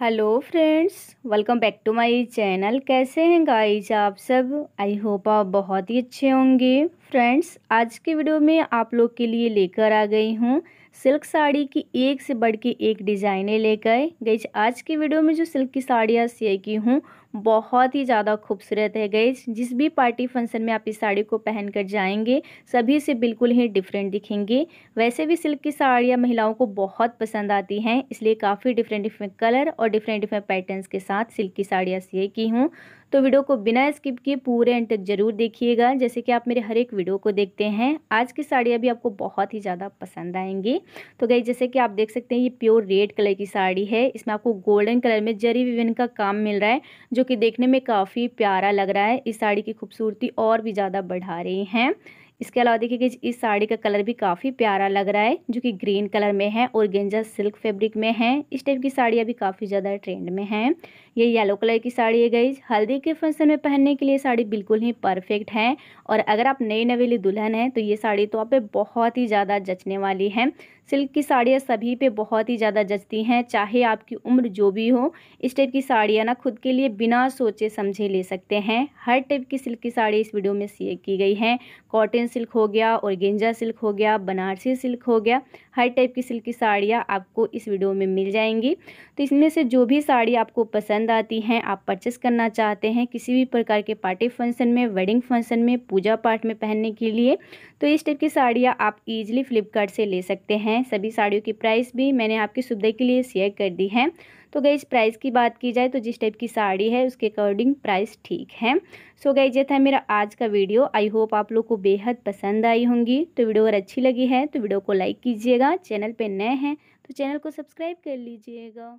hello friends welcome back to my channel कैसे हैं guys आप सब आई होप आप बहुत ही अच्छे होंगे फ्रेंड्स आज के वीडियो में आप लोग के लिए लेकर आ गई हूँ सिल्क साड़ी की एक से बढ़ के एक डिज़ाइने लेकर गई आज की वीडियो में जो सिल्क की साड़ियाँ शेयर की हूँ बहुत ही ज़्यादा खूबसूरत है गई जिस भी पार्टी फंक्शन में आप इस साड़ी को पहन कर जाएंगे सभी से बिल्कुल ही डिफरेंट दिखेंगे वैसे भी सिल्क की साड़ियाँ महिलाओं को बहुत पसंद आती हैं इसलिए काफ़ी डिफरेंट डिफरेंट कलर और डिफरेंट डिफरेंट पैटर्न के साथ सिल्क की साड़ियाँ शेयर की हूँ तो वीडियो को बिना स्किप किए पूरे एंड तक जरूर देखिएगा जैसे कि आप मेरे हर एक वीडियो को देखते हैं आज की साड़ियाँ भी आपको बहुत ही ज़्यादा पसंद आएंगी तो गई जैसे कि आप देख सकते हैं ये प्योर रेड कलर की साड़ी है इसमें आपको गोल्डन कलर में जरी विविन का काम मिल रहा है जो कि देखने में काफ़ी प्यारा लग रहा है इस साड़ी की खूबसूरती और भी ज़्यादा बढ़ा रही हैं इसके अलावा देखिए कि इस साड़ी का कलर भी काफ़ी प्यारा लग रहा है जो कि ग्रीन कलर में है और गेंजा सिल्क फैब्रिक में है इस टाइप की साड़ियाँ भी काफ़ी ज़्यादा ट्रेंड में है ये येलो कलर की साड़ी है गई हल्दी के फंक्शन में पहनने के लिए साड़ी बिल्कुल ही परफेक्ट है और अगर आप नई नवेली दुल्हन हैं तो ये साड़ी तो आप पे बहुत ही ज़्यादा जचने वाली है सिल्क की साड़ियाँ सभी पे बहुत ही ज़्यादा जचती हैं चाहे आपकी उम्र जो भी हो इस टाइप की साड़ियाँ ना खुद के लिए बिना सोचे समझे ले सकते हैं हर टाइप की सिल्क की साड़ी इस वीडियो में सीए की गई है कॉटन कॉटन सिल्क हो गया और गेंजा सिल्क हो गया बनारसी सिल्क हो गया हर टाइप की सिल्क की साड़ियाँ आपको इस वीडियो में मिल जाएंगी तो इसमें से जो भी साड़ी आपको पसंद आती हैं आप परचेस करना चाहते हैं किसी भी प्रकार के पार्टी फंक्शन में वेडिंग फंक्शन में पूजा पाठ में पहनने के लिए तो इस टाइप की साड़ियाँ आप ईजिली फ्लिपकार्ट से ले सकते हैं सभी साड़ियों की प्राइस भी मैंने आपकी सुविधा के लिए शेयर कर दी है तो गई प्राइस की बात की जाए तो जिस टाइप की साड़ी है उसके अकॉर्डिंग प्राइस ठीक है सो गई ये था मेरा आज का वीडियो आई होप आप लोग को बेहद पसंद आई होंगी तो वीडियो अगर अच्छी लगी है तो वीडियो को लाइक कीजिएगा चैनल पर नए हैं तो चैनल को सब्सक्राइब कर लीजिएगा